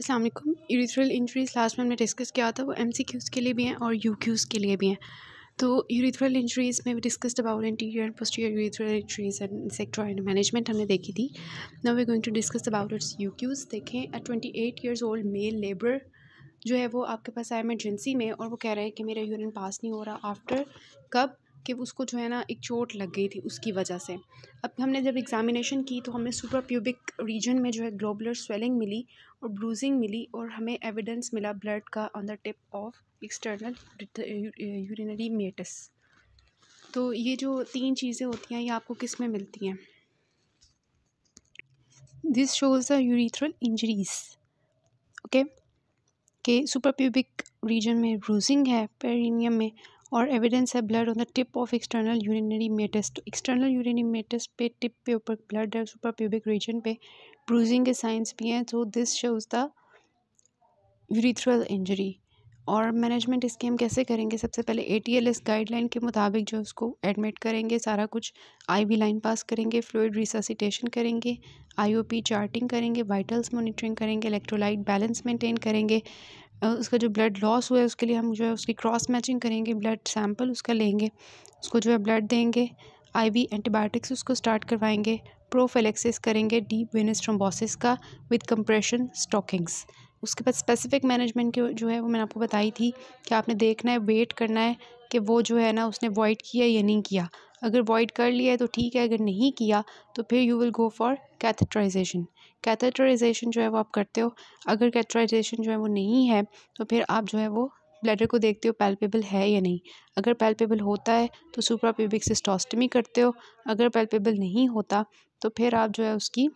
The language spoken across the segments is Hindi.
असलम यूरिथ्रल इंजरीज़ लास्ट में हमने डिस्कस किया था वो एम सी क्यूज़ के लिए भी हैं और यू क्यूज़ के लिए भी हैं तो यूरिथ्रल इंजरीज़ में भी discussed about interior and posterior urethral injuries and sector and management हमने देखी थी now we going to discuss about its you cues देखें at twenty eight years old male labour जो है वो आपके पास आया एमरजेंसी में और वो कह रहे हैं कि मेरा यूरिन पास नहीं हो रहा आफ्टर कब कि उसको जो है ना एक चोट लग गई थी उसकी वजह से अब हमने जब एग्ज़ामिनेशन की तो हमें सुपर प्यूबिक रीजन में जो है ग्लोबुलर स्वेलिंग मिली और ब्रूजिंग मिली और हमें एविडेंस मिला ब्लड का on the tip of external urinary meatus तो ये जो तीन चीज़ें होती हैं ये आपको किस में मिलती हैं this shows the urethral injuries okay के सुपर प्यूबिक रीजन में ब्रूजिंग है पेरिनियम में और एविडेंस है blood on the tip of external urinary meatus तो एक्सटर्नल यूरिनरी मेटस पे टिप पे ऊपर ब्लड है सुपर प्यूबिक रीजन पे ब्रूजिंग के साइंस भी हैं तो this shows the urethral injury और मैनेजमेंट इसकी हम कैसे करेंगे सबसे पहले A T L S guideline के मुताबिक जो उसको एडमिट करेंगे सारा कुछ आई वी लाइन पास करेंगे फ्लूड रिससीटेशन करेंगे आई ओ पी चार्टिंग करेंगे वाइटल्स मॉनिटरिंग करेंगे इलेक्ट्रोलाइट बैलेंस मेंटेन करेंगे उसका जो ब्लड लॉस हुआ है उसके लिए हम जो है उसकी क्रॉस मैचिंग करेंगे ब्लड सैम्पल उसका लेंगे उसको जो है ब्लड देंगे आई वी एंटीबायोटिक्स उसको स्टार्ट करवाएंगे प्रोफेलेक्सिस करेंगे डीप वेनस थ्रोम्बोसिस का विद कंप्रेशन स्टॉकिंग्स उसके बाद स्पेसिफिक मैनेजमेंट की जो है वो मैंने आपको बताई थी कि आपने देखना है वेट करना है कि वो जो है ना उसने वॉइड किया या नहीं किया अगर वॉइड कर लिया है तो ठीक है अगर नहीं किया तो फिर you will go for catheterization catheterization जो है वो आप करते हो अगर कैथेटराइजेशन जो है वो नहीं है तो फिर आप जो है वो ब्लैडर को देखते हो पैल्पेबल है या नहीं अगर पैल्पेबल होता है तो सुप्रापेबिक सिस्टोस्टमी करते हो अगर पैल्पेबल नहीं होता तो फिर आप जो है उसकी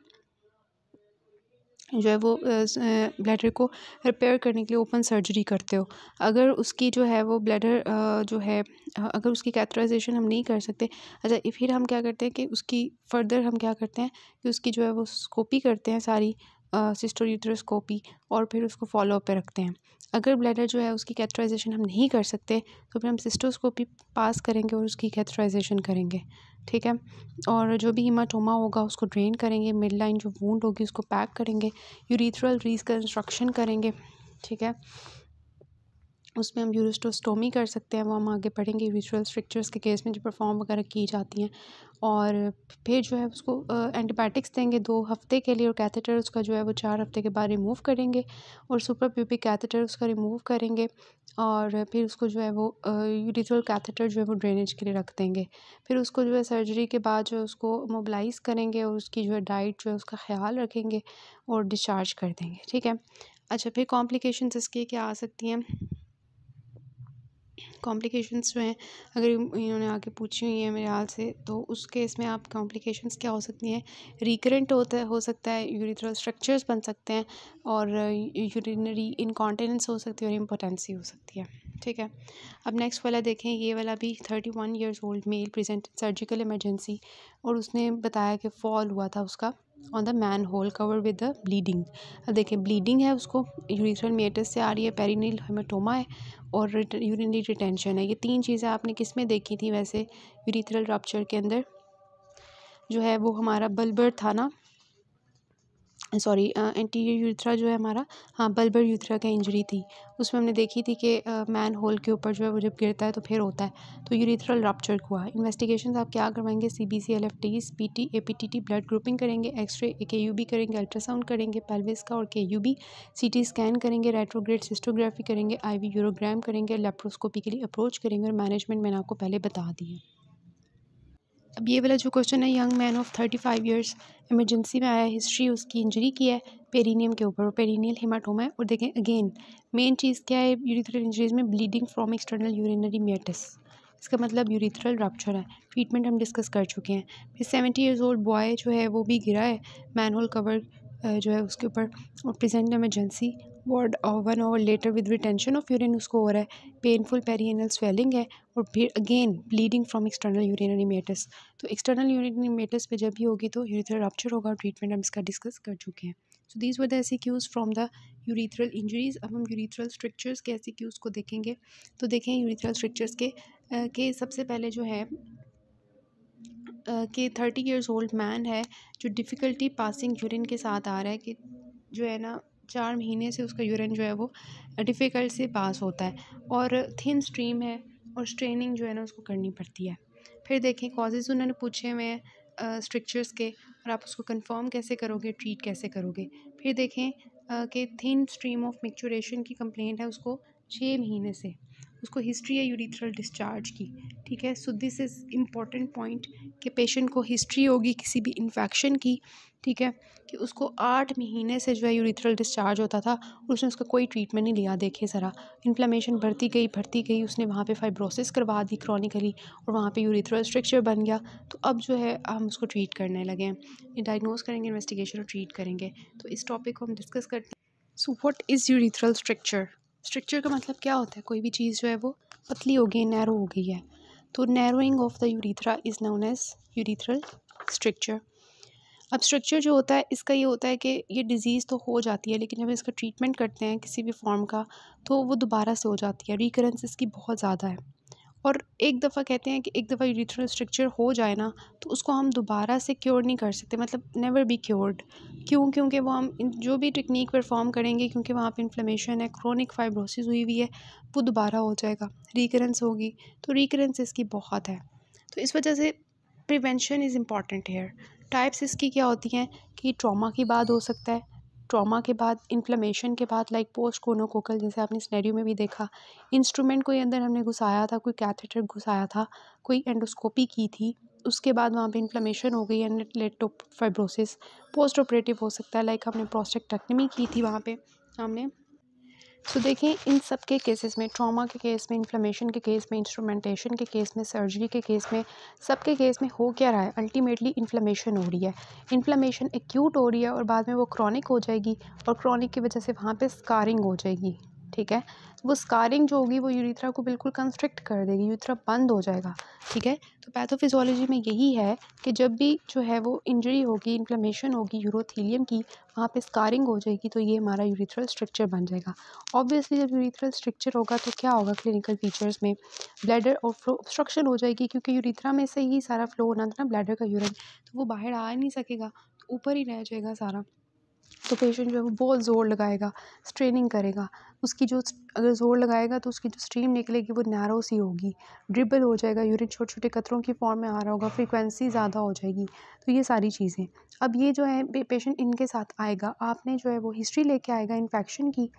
जो है वो ब्लैडर को रिपेयर करने के लिए ओपन सर्जरी करते हो अगर उसकी जो है वो ब्लैडर जो है अगर उसकी कैथराइजेशन हम नहीं कर सकते अच्छा फिर हम क्या करते हैं कि उसकी फर्दर हम क्या करते हैं कि उसकी जो है वो स्कोपी करते हैं सारी सिस्टर और फिर उसको फॉलोअप पे रखते हैं अगर ब्लैडर जो है उसकी कैथराइजेशन हम नहीं कर सकते तो फिर हम सिस्टोस्कोपी पास करेंगे और उसकी कैथराइजेशन करेंगे ठीक है और जो भी हिमाटोमा होगा उसको ड्रेन करेंगे मिड लाइन जो वूंड होगी उसको पैक करेंगे यूरिथ्रल रिकन्स्ट्रक्शन करेंगे ठीक है उसमें हम यूरोस्टोस्टोमी कर सकते हैं वो हम आगे पढ़ेंगे विजुअल स्ट्रक्चर्स के केस में जो परफॉर्म वगैरह की जाती हैं और फिर जो है उसको एंटीबायोटिक्स देंगे दो हफ्ते के लिए और कैथेटर उसका जो है वो चार हफ्ते के बाद रिमूव करेंगे और सुपर प्यूपिक कैथेटर उसका रिमूव करेंगे और फिर उसको जो है वो यूरिथ्रल कैथेटर जो है वो ड्रेनेज के लिए रख देंगे फिर उसको जो है सर्जरी के बाद जो है उसको मोबलाइज़ करेंगे और उसकी जो है डाइट जो है उसका ख्याल रखेंगे और डिस्चार्ज कर देंगे ठीक है अच्छा फिर कॉम्प्लिकेशन इसकी क्या आ सकती हैं कॉम्प्लिकेशंस जो हैं अगर इन्होंने आके पूछी हुई हैं मेरे हाल से तो उस केस में आप कॉम्प्लिकेशंस क्या हो सकती हैं रिकरेंट होता हो सकता है यूरिथ्रल स्ट्रक्चर्स बन सकते हैं और यूरिनरी इनकॉन्टिनेंस हो सकती है और इम्पोटेंसी हो सकती है ठीक है अब नेक्स्ट वाला देखें ये वाला भी thirty one years old male present surgical emergency और उसने बताया कि फॉल हुआ था उसका on the manhole cover with the bleeding अब देखें ब्लीडिंग है उसको यूरिथ्रल मेटस से आ रही है पेरिनिल हेमाटोमा है और यूरिनरी रिटेंशन है ये तीन चीज़ें आपने किस में देखी थी वैसे यूरिथ्रल रप्चर के अंदर जो है वो हमारा बल्बर था ना सॉरी एंटीरियर यूथ्रा जो है हमारा हाँ बल्बर यूथ्रा का इंजरी थी उसमें हमने देखी थी कि मैन होल के ऊपर जो है वो जब गिरता है तो फिर होता है तो यूरिथ्रल रप्चर हुआ इन्वेस्टिगेशन आप क्या करवाएंगे C B C L F T P T A P T T blood grouping करेंगे एक्सरे के यू बी करेंगे अल्ट्रासाउंड करेंगे पेल्विस का और K U B C T scan करेंगे रेट्रोग्रेड सिस्टोग्राफी करेंगे आई वी यूरोग्राम करेंगे लेप्रोस्कोपी के लिए अप्रोच करेंगे और मैनेजमेंट मैंने आपको पहले बता दी है अब ये वाला जो क्वेश्चन है young man of thirty five years emergency में आया हिस्ट्री उसकी इंजरी की है पेरीनियम के ऊपर पेरीनियल हिमाटोमा है और देखें अगेन मेन चीज़ क्या है यूरिथ्रल इंजरीज में bleeding from external urinary meatus इसका मतलब यूरिथ्रल रप्चर है ट्रीटमेंट हम डिस्कस कर चुके हैं फिर सेवेंटी ईयर्स ओल्ड बॉय जो है वो भी गिरा है मैन होल कवर जो है उसके ऊपर और present emergency word one hour later with retention of urine उसको हो रहा है पेनफुल पेरियनल स्वेलिंग है और फिर again bleeding from external urinary meatus तो एक्सटर्नल यूरिनरी मेटस पे जब भी होगी तो यूरिथ्रल रप्चर होगा और ट्रीटमेंट हम इसका डिस्कस कर चुके हैं so these were the cues from the urethral injuries अब हम यूरिथ्रल स्ट्रक्चर्स के ऐसे क्यूज़ को देखेंगे तो देखें यूरिथ्रल स्ट्रक्चर्स के आ, के सबसे पहले जो है कि थर्टी ईयर्स ओल्ड मैन है जो डिफ़िकल्टी पासिंग यूरिन के साथ आ रहा है कि जो है ना चार महीने से उसका यूरिन जो है वो डिफ़िकल्ट से पास होता है और थिन स्ट्रीम है और स्ट्रेनिंग जो है ना उसको करनी पड़ती है फिर देखें कॉजेज़ उन्होंने पूछे हुए हैं स्ट्रिक्चर्स के और आप उसको कंफर्म कैसे करोगे ट्रीट कैसे करोगे फिर देखें कि थिन स्ट्रीम ऑफ मिक्चुरेशन की कंप्लेंट है उसको छः महीने से उसको हिस्ट्री है यूरिथ्रल डिस्चार्ज की ठीक है so this is important point कि पेशेंट को हिस्ट्री होगी किसी भी इन्फेक्शन की ठीक है कि उसको आठ महीने से जो है यूरिथ्रल डिस्चार्ज होता था उसने उसका कोई ट्रीटमेंट नहीं लिया देखे ज़रा इन्फ्लेमेशन बढ़ती गई बढ़ती गई उसने वहाँ पे फाइब्रोसिस करवा दी क्रॉनिकली और वहाँ पे यूरिथ्रल स्ट्रक्चर बन गया तो अब जो है हम उसको ट्रीट करने लगे हैं डायग्नोज करेंगे इन्वेस्टिगेशन और ट्रीट करेंगे तो इस टॉपिक को हम डिस्कस करते हैं so what is urethral stricture stricture का मतलब क्या होता है कोई भी चीज़ जो है वो पतली हो गई नैरो हो गई है तो narrowing of the urethra is known as urethral stricture अब स्ट्रक्चर जो होता है इसका ये होता है कि ये डिज़ीज़ तो हो जाती है लेकिन जब इसका ट्रीटमेंट करते हैं किसी भी फॉर्म का तो वो दोबारा से हो जाती है रिकरेंस इसकी बहुत ज़्यादा है और एक दफ़ा कहते हैं कि एक दफ़ा यूरिथ्रल स्ट्रक्चर हो जाए ना तो उसको हम दोबारा से क्योर नहीं कर सकते मतलब नेवर बी क्योर्ड क्यों क्योंकि वो हम जो भी टेक्निक परफॉर्म करेंगे क्योंकि वहाँ पे इन्फ्लेमेशन है क्रोनिक फाइब्रोसिस हुई हुई है वो दोबारा हो जाएगा रिकरेंस होगी तो रिकरेंस इसकी बहुत है तो इस वजह से prevention is important here types इसकी क्या होती हैं कि ट्रामा की बात हो सकता है ट्रॉमा के बाद इन्फ्लेमेशन के बाद लाइक पोस्ट कोनोकोकल जैसे आपने स्नेरियो में भी देखा इंस्ट्रूमेंट कोई अंदर हमने घुसाया था कोई कैथेटर घुसाया था कोई एंडोस्कोपी की थी उसके बाद वहाँ पे इन्फ्लेमेशन हो गई and late fibrosis post operative हो सकता है लाइक हमने प्रोस्टेक्टेक्टमी की थी वहाँ पे हमने तो देखिए इन सब के केसेस में ट्रॉमा के केस में इन्फ्लेमेशन के केस में इंस्ट्रूमेंटेशन के केस में सर्जरी के केस में सब के केस में हो क्या रहा है अल्टीमेटली इन्फ्लेमेशन हो रही है इन्फ्लेमेशन एक्यूट हो रही है और बाद में वो क्रॉनिक हो जाएगी और क्रॉनिक की वजह से वहाँ पे स्कारिंग हो जाएगी ठीक है वो स्कारिंग जो होगी वो यूरिथ्रा को बिल्कुल कंस्ट्रिक्ट कर देगी यूरिथ्रा बंद हो जाएगा ठीक है तो पैथोफिजोलॉजी में यही है कि जब भी जो है वो इंजरी होगी इन्फ्लेमेशन होगी यूरोथीलियम की वहाँ पे स्कारिंग हो जाएगी तो ये हमारा यूरिथ्रल स्ट्रक्चर बन जाएगा ऑब्वियसली जब यूरिथ्रल स्ट्रक्चर होगा तो क्या होगा क्लिनिकल फीचर्स में ब्लैडर और फ्लो ऑब्स्ट्रक्शन हो जाएगी क्योंकि यूरिथ्रा में से ही सारा फ्लो होना था ना ब्लैडर का यूरिन तो वो बाहर आ नहीं सकेगा तो ऊपर ही रह जाएगा सारा तो पेशेंट जो है वो बहुत ज़ोर लगाएगा स्ट्रेनिंग करेगा उसकी जो अगर ज़ोर लगाएगा तो उसकी जो स्ट्रीम निकलेगी वो नैरो सी होगी ड्रिबल हो जाएगा यूरिन छोटे छोटे कतरों की फॉर्म में आ रहा होगा फ्रीक्वेंसी ज़्यादा हो जाएगी तो ये सारी चीज़ें अब ये जो है पेशेंट इनके साथ आएगा आपने जो है वो हिस्ट्री लेके आएगा इन्फेक्शन की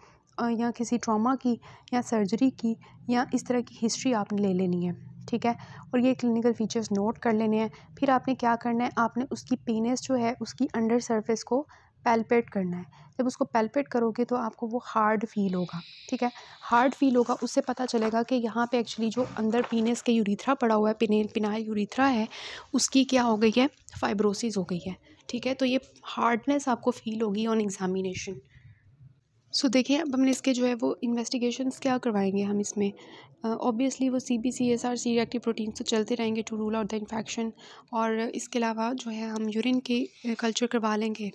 या किसी ट्रामा की या सर्जरी की या इस तरह की हिस्ट्री आपने ले लेनी है ठीक है और ये क्लिनिकल फीचर्स नोट कर लेने हैं फिर आपने क्या करना है आपने उसकी पेनिस जो है उसकी अंडर सरफेस को पैल्पेट करना है जब उसको पैल्पेट करोगे तो आपको वो हार्ड फील होगा ठीक है हार्ड फील होगा उससे पता चलेगा कि यहाँ पे एक्चुअली जो अंदर पीनेस के यूरिथ्रा पड़ा हुआ है पिनेल पिनाइल यूरिथ्रा है उसकी क्या हो गई है फाइब्रोसिस हो गई है ठीक है तो ये हार्डनेस आपको फील होगी ऑन एग्ज़ामिनेशन सो देखिए अब हमने इसके जो है वो इन्वेस्टिगेशंस क्या करवाएंगे हम इसमें ऑब्वियसली uh, वो C B C S R C reactive protein तो चलते रहेंगे to rule out the infection और इसके अलावा जो है हम यूरिन के कल्चर करवा लेंगे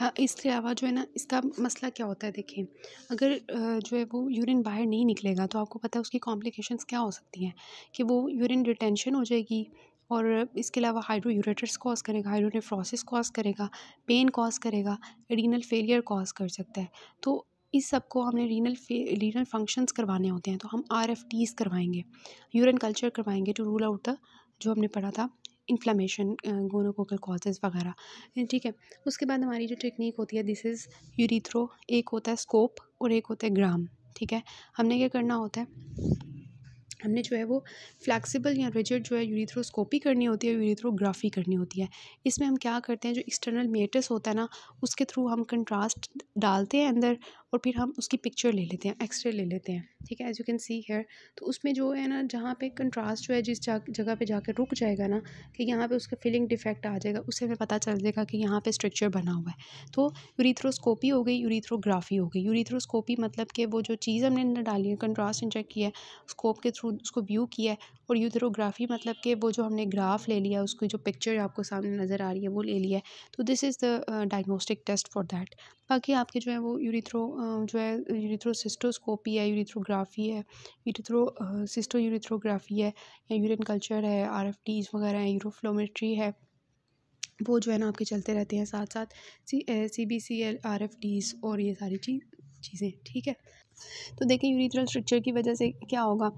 हाँ इसके अलावा जो है ना इसका मसला क्या होता है देखिए अगर जो है वो यूरिन बाहर नहीं निकलेगा तो आपको पता है उसकी कॉम्प्लिकेशन क्या हो सकती हैं कि वो यूरिन डिटेंशन हो जाएगी और इसके अलावा हाइड्रोयूरेटर्स कॉज करेगा हाइड्रोनेफ्रोसिस कॉज करेगा पेन कॉज करेगा एडिनल फेलियर कॉज कर सकता है तो इस सब को हमने रीनल रीनल फंक्शंस करवाने होते हैं तो हम आर एफ टीज़ करवाएंगे यूरन कल्चर करवाएंगे टू रूल आउट द जो हमने पढ़ा था इन्फ्लामेशन गोनोकोकल कॉजेज़ वगैरह ठीक है उसके बाद हमारी जो टेक्निक होती है दिस इज़ यूरीथ्रो एक होता है स्कोप और एक होता है ग्राम ठीक है हमने क्या करना होता है हमने जो है वो फ्लैक्सीबल या रिजिड जो है यूरीथ्रोस्कोपी करनी होती है यूरीथ्रोग्राफी करनी होती है इसमें हम क्या करते हैं जो एक्सटर्नल मेटस होता है ना उसके थ्रू हम कंट्रास्ट डालते हैं अंदर और फिर हम उसकी पिक्चर ले लेते हैं एक्सरे ले लेते हैं ठीक है as you can see here तो उसमें जो है ना जहाँ पे कंट्रास्ट जो है जिस जगह पे जाकर रुक जाएगा ना कि यहाँ पे उसका फिलिंग डिफेक्ट आ जाएगा उससे हमें पता चल जाएगा कि यहाँ पे स्ट्रक्चर बना हुआ है तो यूरीथ्रोस्कोपी हो गई यूरीथ्रोग्राफी हो गई यूरीथ्रोस्कोपी मतलब कि वो जो चीज़ हमने अंदर डाली है कंट्रास्ट इंजेक्ट किया है स्कोप के थ्रू उसको व्यू किया है और यूथ्रोग्राफी मतलब कि वो जो हमने ग्राफ ले लिया उसकी जो पिक्चर आपको सामने नज़र आ रही है वो ले लिया है तो this is the diagnostic test for that बाकी आपके जो है वो यूरीथ्रो जो है यूरिथ्रोसिस्टोस्कोपी है यूरिथ्रोग्राफी है यूरिथ्रो सिस्टो यूरिथ्रोग्राफी है या यूरिन कल्चर है आर एफ डीज वगैरह हैं यूरोफ्लोमेट्री है वो जो है ना आपके चलते रहते हैं साथ साथ C C B C L R F Ds और ये सारी चीज़ चीज़ें ठीक है तो देखें यूरिथ्रल स्ट्रक्चर की वजह से क्या होगा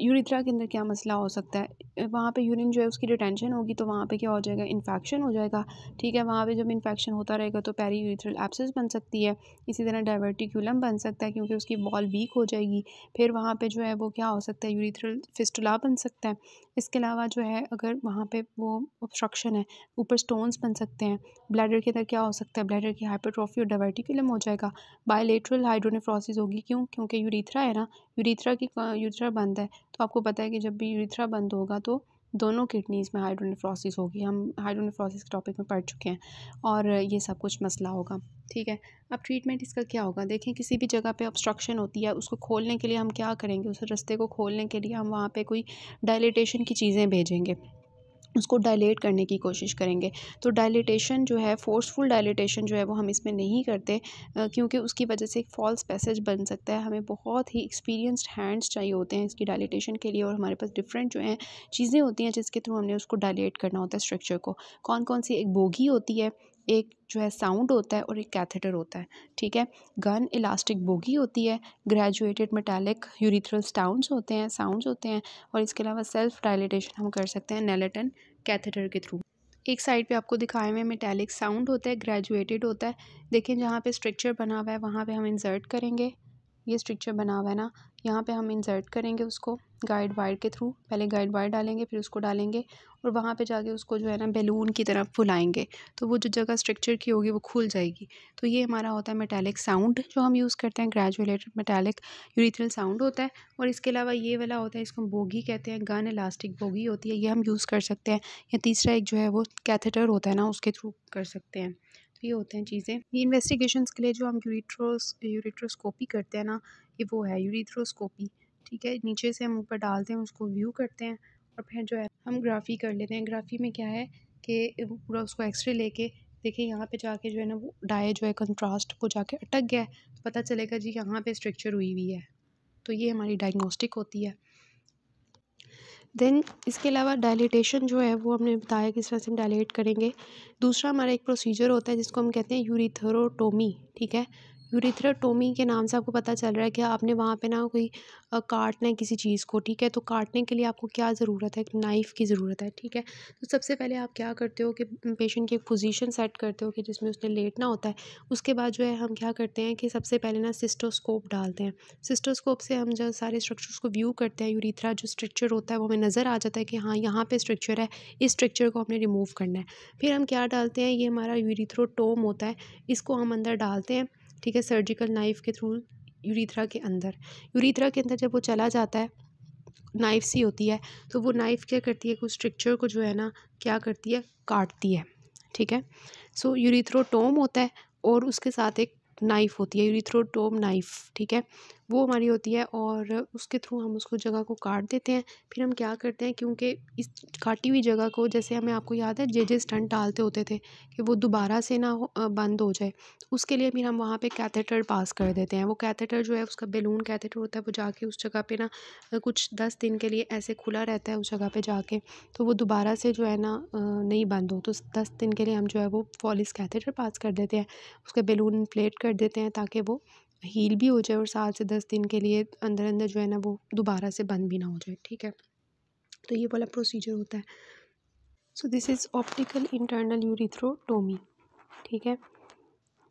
यूरिथ्रा के अंदर क्या मसला हो सकता है वहाँ पे यूरिन जो है उसकी रिटेंशन होगी तो वहाँ पे क्या हो जाएगा इन्फेक्शन हो जाएगा ठीक है वहाँ पे जब इन्फेक्शन होता रहेगा तो पैरी यूरिथ्रल एप्सिस बन सकती है इसी तरह डाइवर्टिक्यूलम बन सकता है क्योंकि उसकी बॉल वीक हो जाएगी फिर वहाँ पर जो है वो क्या हो सकता है यूरिथ्रल फिस्टुला बन सकता है इसके अलावा जो है अगर वहाँ पर वो ऑब्स्ट्रक्शन है ऊपर स्टोन्स बन सकते हैं ब्लैडर के अंदर क्या हो सकता है ब्लैडर की हाइपरट्रॉफी और डाइवर्टिक्यूलम हो जाएगा बायोलेट्रल हाइड्रोनेफ्रोसिस होगी क्यों क्योंकि यूरिथ्रा है ना यूरिथ्रा की यूरिथ्रा बंद है तो आपको पता है कि जब भी यूरिथ्रा बंद होगा तो दोनों किडनीज़ में हाइड्रोनेफ्रोसिस होगी हम हाइड्रोनेफ्रोसिस के टॉपिक में पढ़ चुके हैं और ये सब कुछ मसला होगा ठीक है अब ट्रीटमेंट इसका क्या होगा देखें किसी भी जगह पे ऑब्स्ट्रक्शन होती है उसको खोलने के लिए हम क्या करेंगे उस रस्ते को खोलने के लिए हम वहाँ पे कोई डायलिटेशन की चीज़ें भेजेंगे उसको डायलेट करने की कोशिश करेंगे तो डायलेटेशन जो है फोर्सफुल डायलेटेशन जो है वो हम इसमें नहीं करते क्योंकि उसकी वजह से एक फॉल्स पैसेज बन सकता है हमें बहुत ही एक्सपीरियंस्ड हैंड्स चाहिए होते हैं इसकी डायलेटेशन के लिए और हमारे पास डिफरेंट जो हैं चीज़ें होती हैं जिसके थ्रू हमने उसको डायलेट करना होता है स्ट्रक्चर को कौन कौन सी एक बोगी होती है एक जो है साउंड होता है और एक कैथेटर होता है ठीक है गन इलास्टिक बोगी होती है ग्रेजुएटेड मेटालिक यूरिथ्रल स्टाउंड होते हैं साउंड होते हैं और इसके अलावा सेल्फ डायलिटेशन हम कर सकते हैं नेलेटन कैथेटर के थ्रू एक साइड पे आपको दिखाए हुए मेटालिक साउंड होता है ग्रेजुएटेड होता है देखें जहाँ पे स्ट्रक्चर बना हुआ है वहाँ पे हम इंसर्ट करेंगे ये स्ट्रक्चर बना हुआ है ना यहाँ पे हम इंसर्ट करेंगे उसको गाइड वायर के थ्रू पहले गाइड वायर डालेंगे फिर उसको डालेंगे और वहाँ पे जाके उसको जो है ना बैलून की तरफ फुलाएंगे तो वो जो जगह स्ट्रक्चर की होगी वो खुल जाएगी तो ये हमारा होता है मेटालिक साउंड जो हम यूज़ करते हैं ग्रेजुएटेड मेटालिक यूरिथ्रल साउंड होता है और इसके अलावा ये वाला होता है इसको हम बोगी कहते हैं गन इलास्टिक बोगी होती है ये हम यूज़ कर सकते हैं या तीसरा एक जो है वो कैथेटर होता है ना उसके थ्रू कर सकते हैं काफ़ी होते हैं चीज़ें ये इन्वेस्टिगेशन के लिए जो हम यूरीट्रोस यूरिट्रोस्कोपी करते हैं ना ये वो है यूरीथ्रोस्कोपी ठीक है नीचे से हम ऊपर डालते हैं उसको व्यू करते हैं और फिर जो है हम ग्राफी कर लेते हैं ग्राफी में क्या है कि पूरा उसको एक्सरे लेके देखिए यहाँ पे जाके जो है ना वो डाए जो है कंट्रास्ट को जाके अटक गया है तो पता चलेगा जी यहाँ पे स्ट्रक्चर हुई हुई है तो ये हमारी डायग्नोस्टिक होती है देन इसके अलावा डायलिटेशन जो है वो हमने बताया किस तरह से हम डायलेट करेंगे दूसरा हमारा एक प्रोसीजर होता है जिसको हम कहते हैं यूरीथरोटोमी ठीक है टोमी के नाम से आपको पता चल रहा है कि आपने वहाँ पे ना कोई काटना है किसी चीज़ को ठीक है तो काटने के लिए आपको क्या ज़रूरत है एक नाइफ़ की ज़रूरत है ठीक है तो सबसे पहले आप क्या करते हो कि पेशेंट की एक पोजीशन सेट करते हो कि जिसमें उसने लेटना होता है उसके बाद जो है हम क्या करते हैं कि सबसे पहले ना सिस्टोस्कोप डालते हैं सिस्टोस्कोप से हम जो सारे स्ट्रक्चर्स को व्यू करते हैं यूरिथ्रा जो स्ट्रक्चर होता है वो हमें नज़र आ जाता है कि हाँ यहाँ पर स्ट्रक्चर है इस स्ट्रक्चर को हमने रिमूव करना है फिर हम क्या डालते हैं ये हमारा यूरीथ्रोटोम होता है इसको हम अंदर डालते हैं ठीक है सर्जिकल नाइफ़ के थ्रू यूरिथ्रा के अंदर यूरिथ्रा के अंदर जब वो चला जाता है नाइफ सी होती है तो वो नाइफ़ क्या करती है उस स्ट्रक्चर को जो है ना क्या करती है काटती है ठीक है सो so, यूरिथ्रोटोम होता है और उसके साथ एक नाइफ़ होती है यूरिथ्रोटोम नाइफ ठीक है वो हमारी होती है और उसके थ्रू हम उसको जगह को काट देते हैं फिर हम क्या करते हैं क्योंकि इस काटी हुई जगह को जैसे हमें आपको याद है जे जे स्टंट डालते होते थे कि वो दोबारा से ना हो बंद हो जाए उसके लिए फिर हम वहाँ पे कैथेटर पास कर देते हैं वो कैथेटर जो है उसका बेलून कैथेटर होता है वो जाके उस जगह पर ना कुछ दस दिन के लिए ऐसे खुला रहता है उस जगह पर जाके तो वो दोबारा से जो है ना नहीं बंद हो तो दस दिन के लिए हम जो है वो फॉलिस कैथेटर पास कर देते हैं उसका बेलून प्लेट कर देते हैं ताकि वो हील भी हो जाए और सात से दस दिन के लिए अंदर अंदर जो है ना वो दोबारा से बंद भी ना हो जाए ठीक है तो ये वाला प्रोसीजर होता है so this is optical internal urethrotomy ठीक है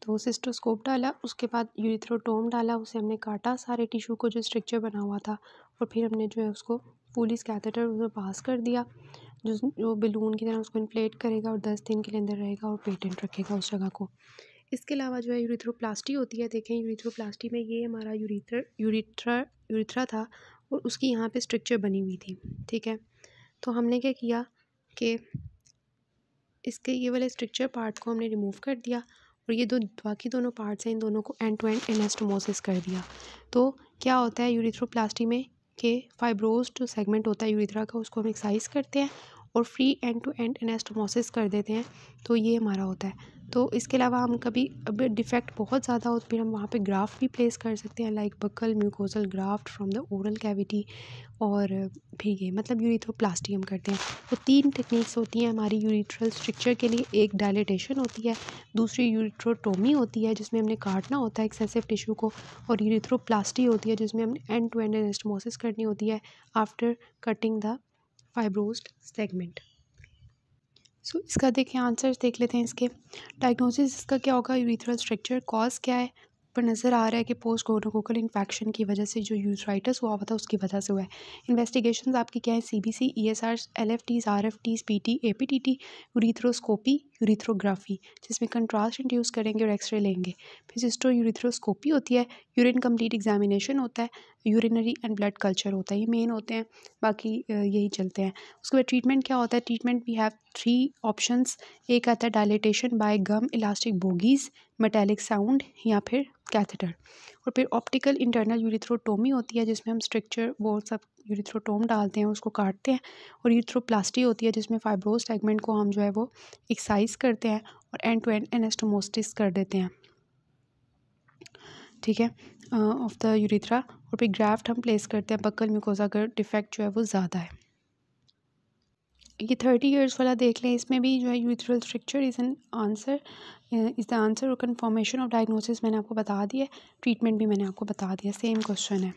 तो सिस्टोस्कोप डाला उसके बाद यूरिथ्रोटोम डाला उसे हमने काटा सारे टिश्यू को जो स्ट्रक्चर बना हुआ था और फिर हमने जो है उसको पुलिस कैथेटर उसमें पास कर दिया जो जो बिलून की तरह उसको इन्फ्लेट करेगा और दस दिन के लिए अंदर रहेगा और पेटेंट रखेगा उस जगह को इसके अलावा जो है यूरिथ्रोप्लास्टी होती है देखें यूरिथ्रोप्लास्टी में ये हमारा यूरिथ्र यूरिथ्रा यूरिथ्रा था और उसकी यहाँ पे स्ट्रक्चर बनी हुई थी ठीक है तो हमने क्या किया कि इसके ये वाले स्ट्रक्चर पार्ट को हमने रिमूव कर दिया और ये दो बाकी दोनों पार्ट्स हैं इन दोनों को एंड टू एंड एनेस्टोमोसिस कर दिया तो क्या होता है यूरिथ्रोप्लास्टी में के फाइब्रोज जो सेगमेंट होता है यूरिथ्रा का उसको हम एक्साइज करते हैं और free end to end anastomosis कर देते हैं तो ये हमारा होता है तो इसके अलावा हम कभी अब डिफेक्ट बहुत ज़्यादा हो तो फिर हम वहाँ पे ग्राफ्ट भी प्लेस कर सकते हैं like buccal mucosal graft from the oral cavity और फिर ये मतलब प्लास्टी हम करते हैं तो तीन टेक्निक्स होती हैं हमारी यूरिथ्रल स्ट्रक्चर के लिए एक डायलिटेशन होती है दूसरी यूरिथ्रोटोमी होती है जिसमें हमने काटना होता है एक्सेसिव टिश्यू को और यूरिथ्रोप्लास्टी होती है जिसमें हमने एंड टू एंड एनेस्टमोसिस करनी होती है after cutting the fibrosed segment so so, इसका देखिए आंसर्स देख लेते हैं इसके डायग्नोसिस इसका क्या होगा यूरिथ्रल स्ट्रक्चर कॉज क्या है पर नज़र आ रहा है कि पोस्ट गोनोकोकल इन्फेक्शन की वजह से जो यूथराइटस हुआ हुआ था उसकी वजह से हुआ है इन्वेस्टिगेशन आपकी क्या है C B C E S R L F Ts R F Ts P T A P T T urethroscopy urethrography जिसमें कंट्रास्ट इंड्यूस करेंगे और एक्सरे लेंगे फिर सिस्टो यूरिथ्रोस्कोपी होती है यूरिन कंप्लीट एग्जामिनेशन होता है यूरिनरी एंड ब्लड कल्चर होता है ये मेन होते हैं बाकी यही चलते हैं उसके बाद ट्रीटमेंट क्या होता है treatment we have three options एक आता है dilatation by gum elastic bougies metallic sound या फिर कैथेटर और फिर ऑप्टिकल इंटरनल यूरिथ्रोटोमी होती है जिसमें हम स्ट्रक्चर वो सब यूरिथ्रोटोम डालते हैं उसको काटते हैं और यूथ्रोप्लास्टी होती है जिसमें फाइब्रोस सेगमेंट को हम जो है वो एक्साइज करते हैं और एंड टू एंड एनेस्टोमोस्टिस कर देते हैं ठीक है ऑफ द यूरिथ्रा और फिर ग्राफ्ट हम प्लेस करते हैं बकल म्यूकोजा अगर डिफेक्ट जो है वो ज़्यादा है ये थर्टी ईयर्स वाला देख लें इसमें भी जो है urethral stricture is an answer is the answer और कन्फर्मेशन ऑफ डायग्नोसिस मैंने आपको बता दिया ट्रीटमेंट भी मैंने आपको बता दिया सेम क्वेश्चन है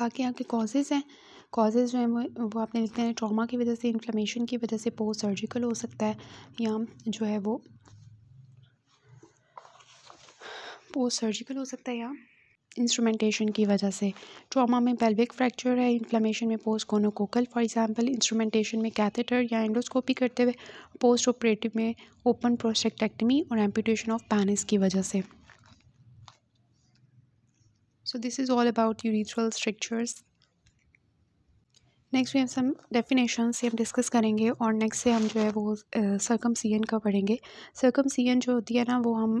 बाकी आपके कॉजेज़ हैं कॉजेज़ जो हैं वो वो आपने लिखते हैं ट्रॉमा की वजह से इन्फ्लेमेशन की वजह से पोस्ट सर्जिकल हो सकता है या जो है वो पोस्ट सर्जिकल हो सकता है या इंस्ट्रूमेंटेशन की वजह से ट्रॉमा में पेल्विक फ्रैक्चर है इन्फ्लेमेशन में post gonococcal for example instrumentation में कैथेटर या एंडोस्कोपी करते हुए पोस्ट ऑपरेटिव में ओपन प्रोस्टेक्टेक्टमी और एम्पूटेशन ऑफ पैनिस की वजह से so this is all about urethral strictures next we हम सम डेफिनेशन से हम डिस्कस करेंगे और नेक्स्ट से हम जो है वो सरकम सी एन का पढ़ेंगे सरकम सी एन जो होती है ना वो हम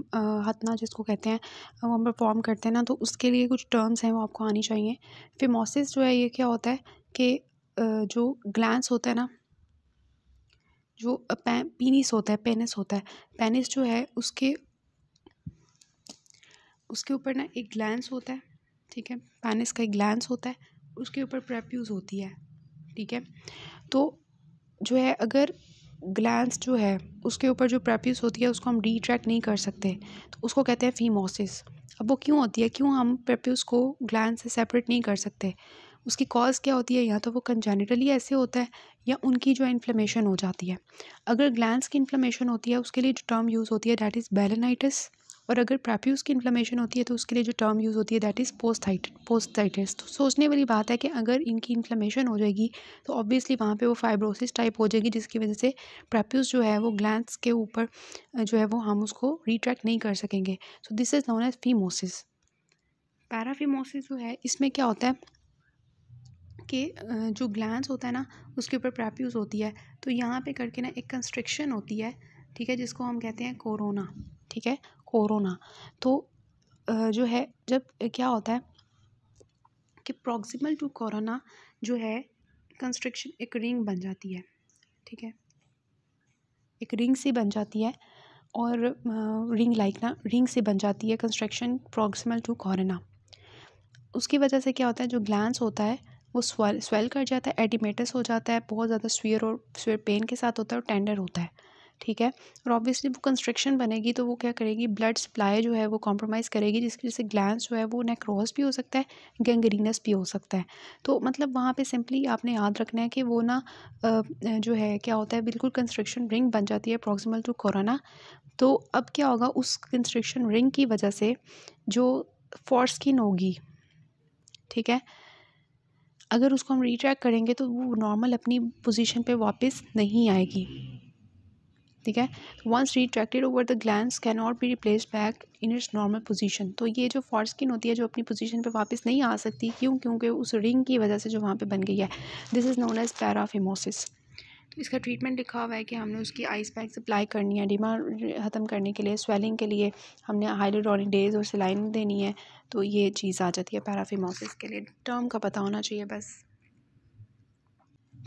हतना जिसको कहते हैं वो हम परफॉर्म करते हैं ना तो उसके लिए कुछ टर्म्स हैं वो आपको आनी चाहिए फिमोसिस जो है ये क्या होता है कि जो ग्लैंस होता है ना जो पीनिस होता है पेनिस होता है पेनिस जो है उसके उसके ऊपर ना एक ग्लैंस होता है ठीक है पेनिस का एक ग्लैंस होता है उसके ऊपर प्रेप्यूज़ होती है ठीक है तो जो है अगर ग्लैंस जो है उसके ऊपर जो प्रेप्यूस होती है उसको हम डिट्रैक्ट नहीं कर सकते तो उसको कहते हैं फीमोसिस अब वो क्यों होती है क्यों हम प्रेप्यूस को ग्लैंड से सेपरेट नहीं कर सकते उसकी कॉज़ क्या होती है या तो वो कंजेनिटली ऐसे होता है या उनकी जो इन्फ्लेमेशन हो जाती है अगर ग्लैंड की इन्फ्लेमेशन होती है उसके लिए जो टर्म यूज़ होती है डैट इज़ बेलनाइटिस और अगर प्राप्यूस की इन्फ्लेमेशन होती है तो उसके लिए जो टर्म यूज़ होती है दैट इज़ पोस्टाइट पोस्टाइटिस तो सोचने वाली बात है कि अगर इनकी इन्फ्लेमेशन हो जाएगी तो ऑब्वियसली वहाँ पे वो फाइब्रोसिस टाइप हो जाएगी जिसकी वजह से प्राप्यूस जो है वो ग्लैंड्स के ऊपर जो है वो हम उसको रिट्रैक्ट नहीं कर सकेंगे so this is known as phimosis paraphimosis जो है इसमें क्या होता है कि जो ग्लैंड्स होता है ना उसके ऊपर प्रैप्यूज होती है तो यहाँ पे करके ना एक कंस्ट्रिक्शन होती है ठीक है जिसको हम कहते हैं कोरोना ठीक है कोरोना तो जो है जब क्या होता है कि प्रॉक्सिमल टू कोरोना जो है कंस्ट्रक्शन एक रिंग बन जाती है ठीक है एक रिंग सी बन जाती है और रिंग लाइक ना रिंग सी बन जाती है कंस्ट्रक्शन प्रॉक्सिमल टू कोरोना उसकी वजह से क्या होता है जो ग्लैंस होता है वो स्वेल स्वेल कर जाता है एडिमेटस हो जाता है बहुत ज़्यादा स्वियर और स्वीर पेन के साथ होता है और टेंडर होता है ठीक है और ऑब्वियसली वो कंस्ट्रक्शन बनेगी तो वो क्या करेगी ब्लड सप्लाई जो है वो कॉम्प्रोमाइज़ करेगी जिसकी वजह से ग्लैंड जो है वो नेक्रोस भी हो सकता है गैंग्रीनस भी हो सकता है तो मतलब वहाँ पर सिंपली आपने याद रखना है कि वो ना जो है क्या होता है बिल्कुल कंस्ट्रक्शन रिंग बन जाती है अप्रॉक्सिमल टू कोरोना तो अब क्या होगा उस कंस्ट्रक्शन रिंग की वजह से जो फॉर स्किन होगी ठीक है अगर उसको हम रिट्रैक करेंगे तो वो नॉर्मल अपनी पोजीशन पे वापस नहीं आएगी ठीक है once retracted over the gland can not be replace back in its normal position तो ये जो फॉर स्किन होती है जो अपनी पोजीशन पे वापस नहीं आ सकती क्यों क्योंकि उस रिंग की वजह से जो वहाँ पे बन गई है this is known as paraphimosis तो इसका ट्रीटमेंट लिखा हुआ है कि हमने उसकी आइस पैक अप्लाई करनी है डिमा ख़त्म करने के लिए स्वेलिंग के लिए हमने हाइलोडोनिक डेज और सिलाइन देनी है तो ये चीज़ आ जाती है पैराफिमोसिस के लिए टर्म का पता होना चाहिए बस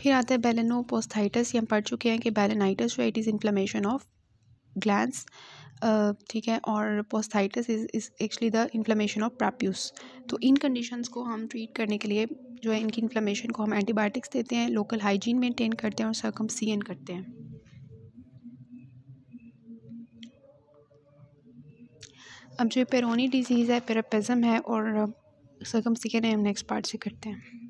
फिर आता है बेलेनोपोस्थाइटिस ये हम पढ़ चुके हैं कि बेलेनाइटिस जो है it is inflammation of glands ठीक है और posthitis is is actually the inflammation of prepuce तो इन कंडीशंस को हम ट्रीट करने के लिए जो है इनकी इन्फ्लेमेशन को हम एंटीबायोटिक्स देते हैं लोकल हाइजीन मेंटेन करते हैं और सरकम करते हैं अब जो पेरोनी डिजीज़ है पेरापेज़म है और सरकम सी हम नेक्स्ट पार्ट से करते हैं